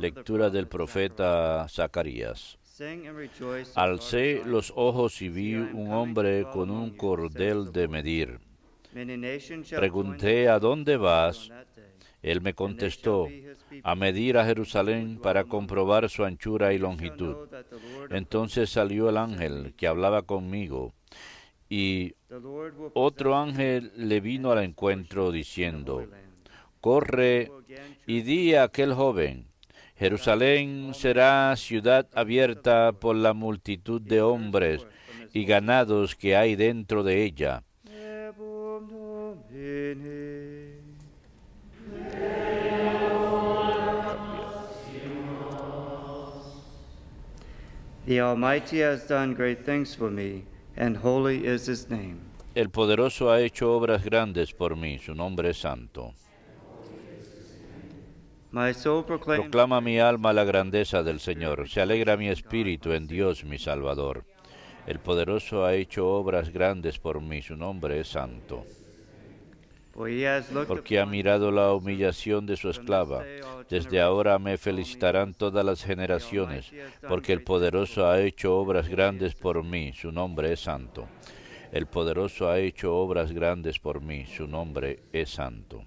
Lectura del profeta Zacarías. Alcé los ojos y vi un hombre con un cordel de medir. Pregunté, ¿a dónde vas? Él me contestó, a medir a Jerusalén para comprobar su anchura y longitud. Entonces salió el ángel que hablaba conmigo, y otro ángel le vino al encuentro diciendo, corre y di a aquel joven, Jerusalén será ciudad abierta por la multitud de hombres y ganados que hay dentro de ella. El poderoso ha hecho obras grandes por mí, su nombre es santo. Proclama mi alma la grandeza del Señor, se alegra mi espíritu en Dios mi Salvador. El poderoso ha hecho obras grandes por mí, su nombre es santo. Porque ha mirado la humillación de su esclava. Desde ahora me felicitarán todas las generaciones, porque el poderoso ha hecho obras grandes por mí, su nombre es santo. El poderoso ha hecho obras grandes por mí, su nombre es santo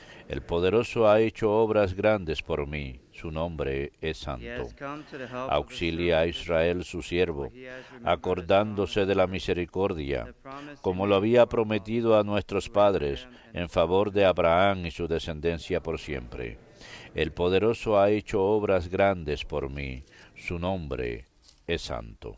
El poderoso ha hecho obras grandes por mí, su nombre es santo. Auxilia a Israel su siervo, acordándose de la misericordia, como lo había prometido a nuestros padres, en favor de Abraham y su descendencia por siempre. El poderoso ha hecho obras grandes por mí, su nombre es santo.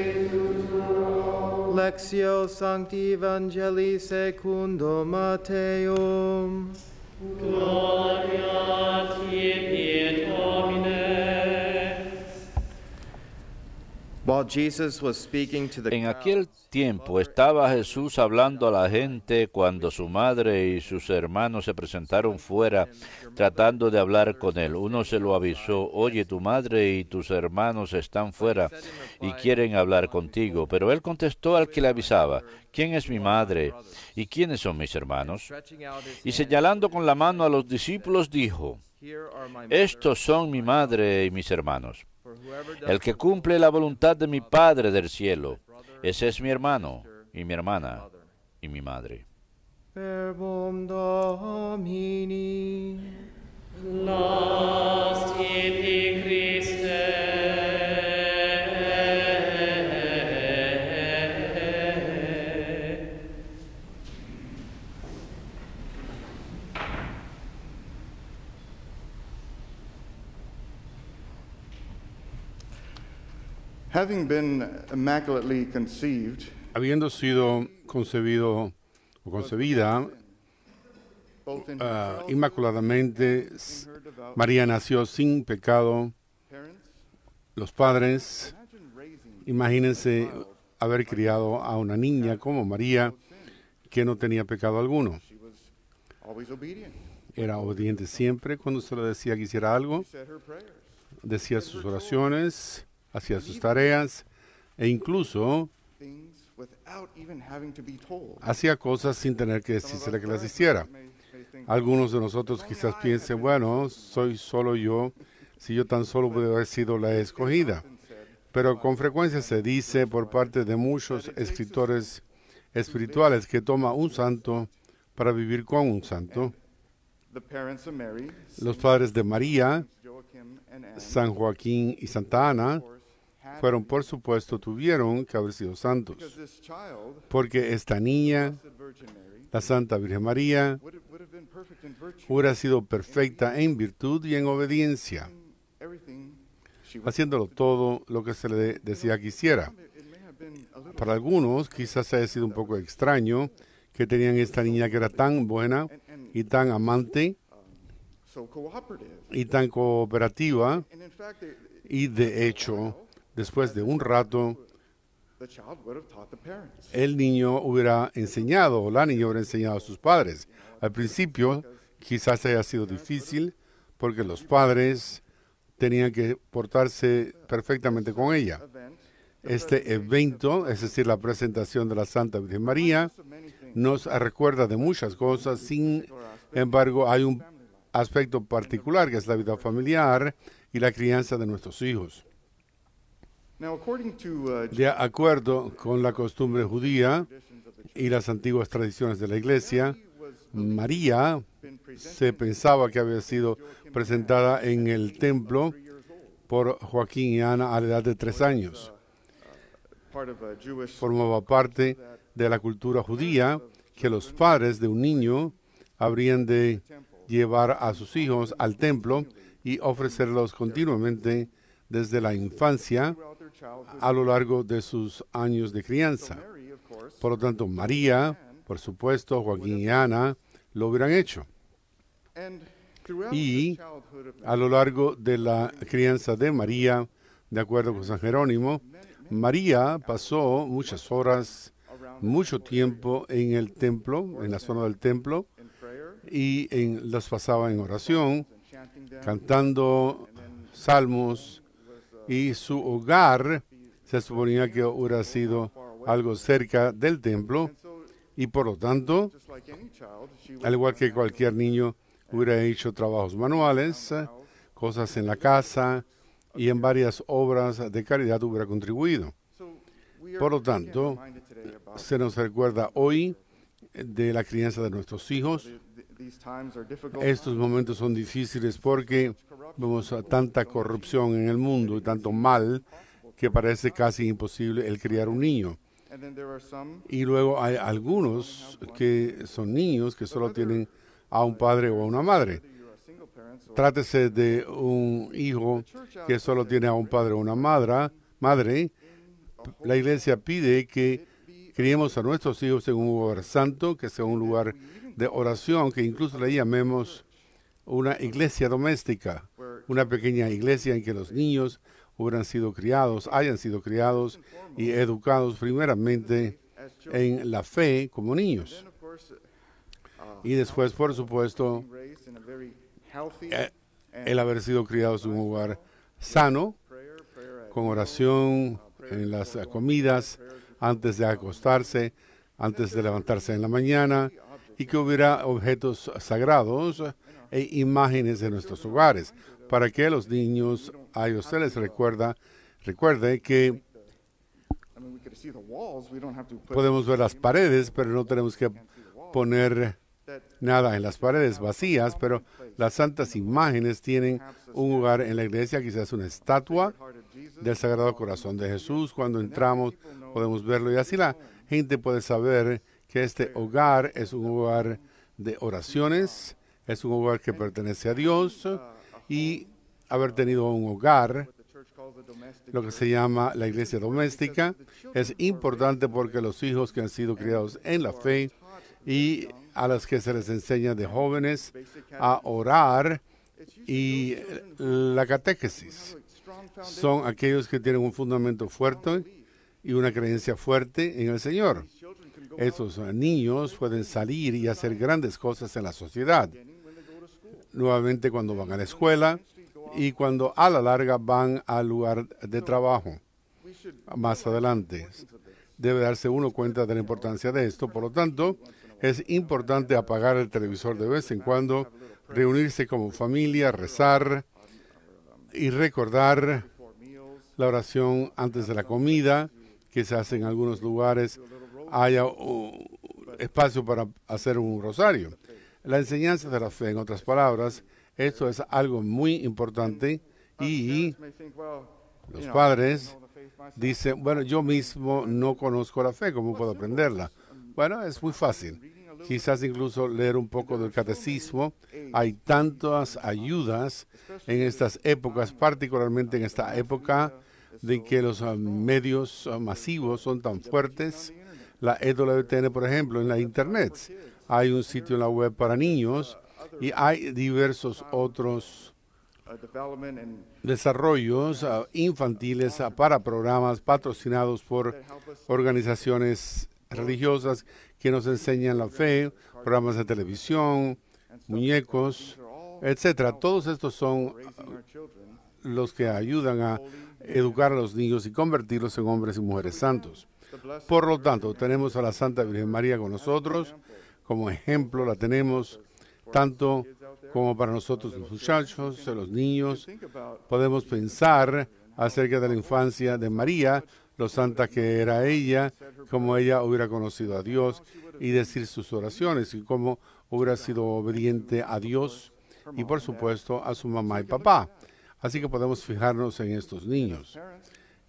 Lectio Sancti Evangelii Secundo Mateum. Gloria a En aquel tiempo estaba Jesús hablando a la gente cuando su madre y sus hermanos se presentaron fuera tratando de hablar con él. Uno se lo avisó, oye, tu madre y tus hermanos están fuera y quieren hablar contigo. Pero él contestó al que le avisaba, ¿quién es mi madre y quiénes son mis hermanos? Y señalando con la mano a los discípulos dijo, estos son mi madre y mis hermanos. El que cumple la voluntad de mi Padre del cielo, ese es mi hermano y mi hermana y mi madre. habiendo sido concebido o concebida ah, inmaculadamente, María nació sin pecado. Los padres, imagínense haber criado a una niña como María que no tenía pecado alguno. Era obediente siempre cuando se le decía que hiciera algo, decía sus oraciones hacía sus tareas e incluso hacía cosas sin tener que decirle que las hiciera. Algunos de oh, nosotros quizás piensen, bueno, soy solo yo, si yo tan solo puedo haber sido la escogida. Pero oh, con frecuencia se dice por parte de muchos escritores espirituales que toma un santo para vivir con un santo. Los padres de María, San Joaquín y Santa Ana, fueron, por supuesto, tuvieron que haber sido santos. Porque esta niña, la Santa Virgen María, hubiera sido perfecta en virtud y en obediencia, haciéndolo todo lo que se le decía que hiciera. Para algunos, quizás haya sido un poco extraño que tenían esta niña que era tan buena y tan amante y tan cooperativa. Y de hecho, Después de un rato, el niño hubiera enseñado, o la niña hubiera enseñado a sus padres. Al principio, quizás haya sido difícil porque los padres tenían que portarse perfectamente con ella. Este evento, es decir, la presentación de la Santa Virgen María, nos recuerda de muchas cosas, sin embargo, hay un aspecto particular que es la vida familiar y la crianza de nuestros hijos. Uh, de acuerdo con la costumbre judía y las antiguas tradiciones de la iglesia, María se pensaba que había sido presentada en el templo por Joaquín y Ana a la edad de tres años. Formaba parte de la cultura judía que los padres de un niño habrían de llevar a sus hijos al templo y ofrecerlos continuamente desde la infancia a lo largo de sus años de crianza. Por lo tanto, María, por supuesto, Joaquín y Ana lo hubieran hecho. Y a lo largo de la crianza de María, de acuerdo con San Jerónimo, María pasó muchas horas, mucho tiempo en el templo, en la zona del templo, y en, las pasaba en oración, cantando salmos, y su hogar se suponía que hubiera sido algo cerca del templo y por lo tanto, al igual que cualquier niño, hubiera hecho trabajos manuales, cosas en la casa y en varias obras de caridad hubiera contribuido. Por lo tanto, se nos recuerda hoy de la crianza de nuestros hijos, estos momentos son difíciles porque vemos tanta corrupción en el mundo y tanto mal que parece casi imposible el criar un niño. Y luego hay algunos que son niños que solo tienen a un padre o a una madre. Trátese de un hijo que solo tiene a un padre o una madre, madre la iglesia pide que criemos a nuestros hijos en un lugar santo, que sea un lugar de oración que incluso le llamemos una iglesia doméstica, una pequeña iglesia en que los niños hubieran sido criados, hayan sido criados y educados primeramente en la fe como niños. Y después, por supuesto, eh, el haber sido criados en un lugar sano, con oración en las comidas, antes de acostarse, antes de levantarse en la mañana, y que hubiera objetos sagrados e imágenes en nuestros hogares, para que los niños, a ellos se les recuerda, recuerde que podemos ver las paredes, pero no tenemos que poner nada en las paredes vacías, pero las santas imágenes tienen un lugar en la iglesia, quizás una estatua del Sagrado Corazón de Jesús. Cuando entramos podemos verlo y así la gente puede saber que este hogar es un hogar de oraciones, es un hogar que pertenece a Dios y haber tenido un hogar, lo que se llama la iglesia doméstica, es importante porque los hijos que han sido criados en la fe y a las que se les enseña de jóvenes a orar y la catequesis son aquellos que tienen un fundamento fuerte y una creencia fuerte en el Señor. Esos niños pueden salir y hacer grandes cosas en la sociedad. Nuevamente cuando van a la escuela y cuando a la larga van al lugar de trabajo. Más adelante debe darse uno cuenta de la importancia de esto. Por lo tanto, es importante apagar el televisor de vez en cuando, reunirse como familia, rezar y recordar la oración antes de la comida que se hace en algunos lugares haya un espacio para hacer un rosario. La enseñanza de la fe, en otras palabras, esto es algo muy importante y los padres dicen, bueno, yo mismo no conozco la fe, ¿cómo puedo aprenderla? Bueno, es muy fácil. Quizás incluso leer un poco del catecismo. Hay tantas ayudas en estas épocas, particularmente en esta época de que los medios masivos son tan fuertes la EWTN, por ejemplo, en la Internet. Hay un sitio en la web para niños y hay diversos otros desarrollos ah, infantiles ah, para programas patrocinados por organizaciones religiosas que nos enseñan la fe, programas de televisión, muñecos, etcétera. Todos estos son ah, los que ayudan a educar a los niños y convertirlos en hombres y mujeres santos. Por lo tanto, tenemos a la Santa Virgen María con nosotros, como ejemplo la tenemos tanto como para nosotros los muchachos, los niños. Podemos pensar acerca de la infancia de María, lo santa que era ella, cómo ella hubiera conocido a Dios y decir sus oraciones y cómo hubiera sido obediente a Dios y por supuesto a su mamá y papá. Así que podemos fijarnos en estos niños.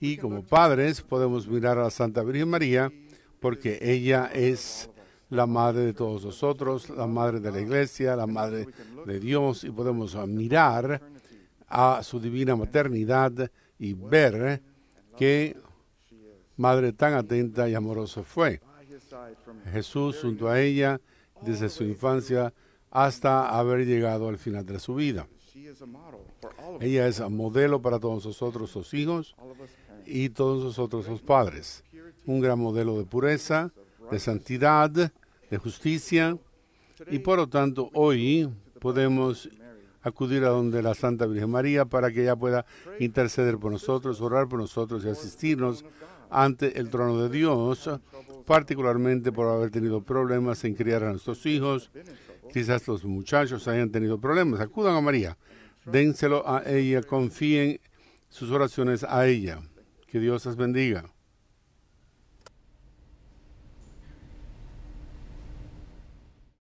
Y como padres podemos mirar a la Santa Virgen María porque ella es la madre de todos nosotros, la madre de la iglesia, la madre de Dios, y podemos mirar a su divina maternidad y ver qué madre tan atenta y amorosa fue. Jesús junto a ella desde su infancia hasta haber llegado al final de su vida. Ella es modelo para todos nosotros, sus hijos, y todos nosotros los padres. Un gran modelo de pureza, de santidad, de justicia. Y por lo tanto, hoy podemos acudir a donde la Santa Virgen María para que ella pueda interceder por nosotros, orar por nosotros y asistirnos ante el trono de Dios, particularmente por haber tenido problemas en criar a nuestros hijos. Quizás los muchachos hayan tenido problemas. Acudan a María, dénselo a ella, confíen sus oraciones a ella. Que Dios os bendiga.